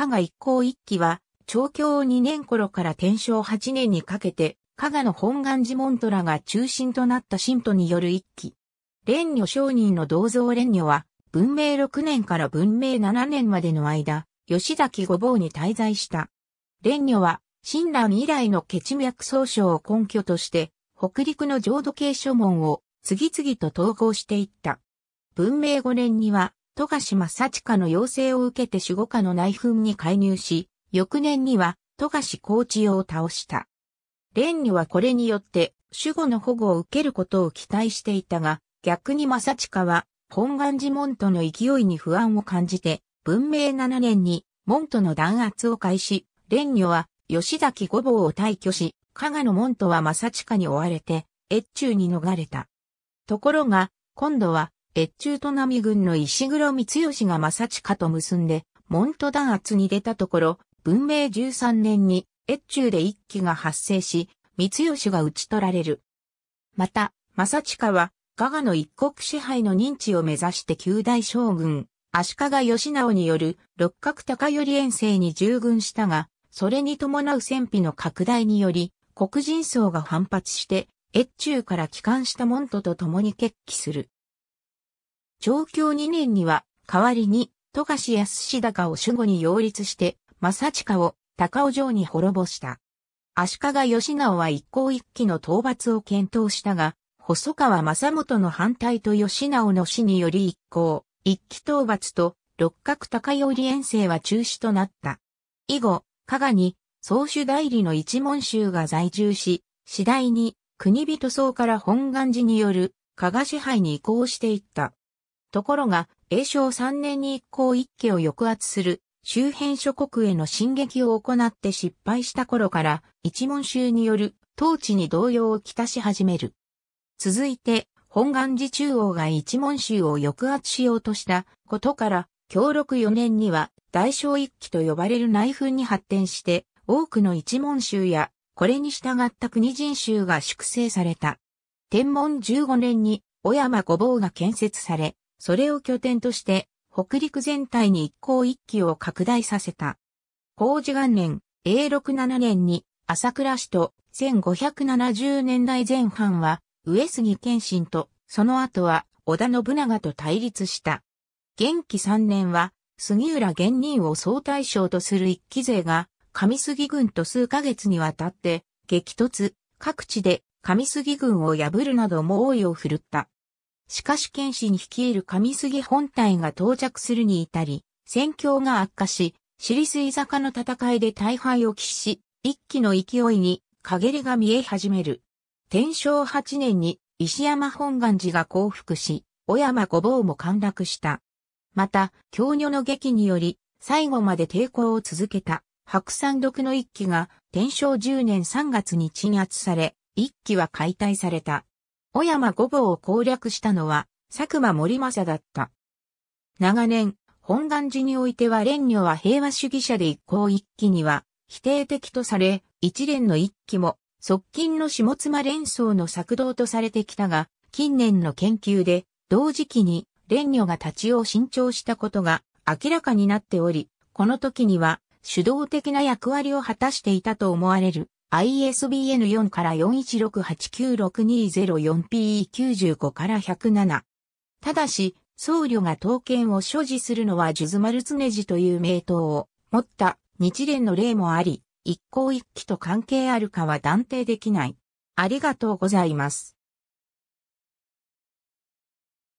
加賀一行一揆は、長教2年頃から天正8年にかけて、加賀の本願寺門トラが中心となった信徒による一揆。蓮女商人の銅像蓮女は、文明6年から文明7年までの間、吉崎五坊に滞在した。蓮女は、親鸞以来の血脈総称を根拠として、北陸の浄土系書門を次々と統合していった。文明5年には、富樫正親の要請を受けて守護家の内紛に介入し、翌年には富樫コーチを倒した。蓮如はこれによって守護の保護を受けることを期待していたが、逆に正親は本願寺門徒の勢いに不安を感じて、文明7年に門徒の弾圧を開始、蓮如は吉崎五坊を退去し、加賀の門徒は正親に追われて、越中に逃れた。ところが、今度は越中砺波軍の石黒光義が正近と結んで、門徒弾圧に出たところ、文明13年に越中で一揆が発生し、光義が討ち取られる。また、正近は、ガガの一国支配の認知を目指して旧大将軍、足利義直による六角高頼遠征に従軍したが、それに伴う戦費の拡大により、黒人層が反発して、越中から帰還した門徒と共に決起する。長教2年には、代わりに、富樫康高を守護に擁立して、正近を高尾城に滅ぼした。足利義直は一向一揆の討伐を検討したが、細川正元の反対と義直の死により一向、一揆討伐と六角高り遠征は中止となった。以後、加賀に総主代理の一門衆が在住し、次第に国人層から本願寺による加賀支配に移行していった。ところが、永正3年に一向一家を抑圧する周辺諸国への進撃を行って失敗した頃から、一門衆による統治に動揺をきたし始める。続いて、本願寺中央が一門衆を抑圧しようとしたことから、協力4年には大正一揆と呼ばれる内紛に発展して、多くの一門衆や、これに従った国人衆が粛清された。天文15年に、小山御坊が建設され、それを拠点として、北陸全体に一向一揆を拡大させた。工事元年、A67 年に、朝倉氏と、1570年代前半は、上杉謙信と、その後は、織田信長と対立した。元気3年は、杉浦玄人を総大将とする一揆勢が、上杉軍と数ヶ月にわたって、激突、各地で上杉軍を破るなど猛威を振るった。しかし剣士に率いる上杉本体が到着するに至り、戦況が悪化し、私立居坂の戦いで大敗を喫し、一気の勢いに陰りが見え始める。天正8年に石山本願寺が降伏し、小山五坊も陥落した。また、京女の劇により、最後まで抵抗を続けた、白山毒の一揆が天正10年3月に鎮圧され、一揆は解体された。小山五房を攻略したのは、佐久間森政だった。長年、本願寺においては蓮女は平和主義者で一向一揆には否定的とされ、一連の一揆も側近の下妻連想の策動とされてきたが、近年の研究で同時期に蓮女が立ちを新調したことが明らかになっており、この時には主導的な役割を果たしていたと思われる。ISBN 4から416896204 p e 9 5から107。ただし、僧侶が刀剣を所持するのはジュズマルツネジという名刀を持った日蓮の例もあり、一向一揆と関係あるかは断定できない。ありがとうございます。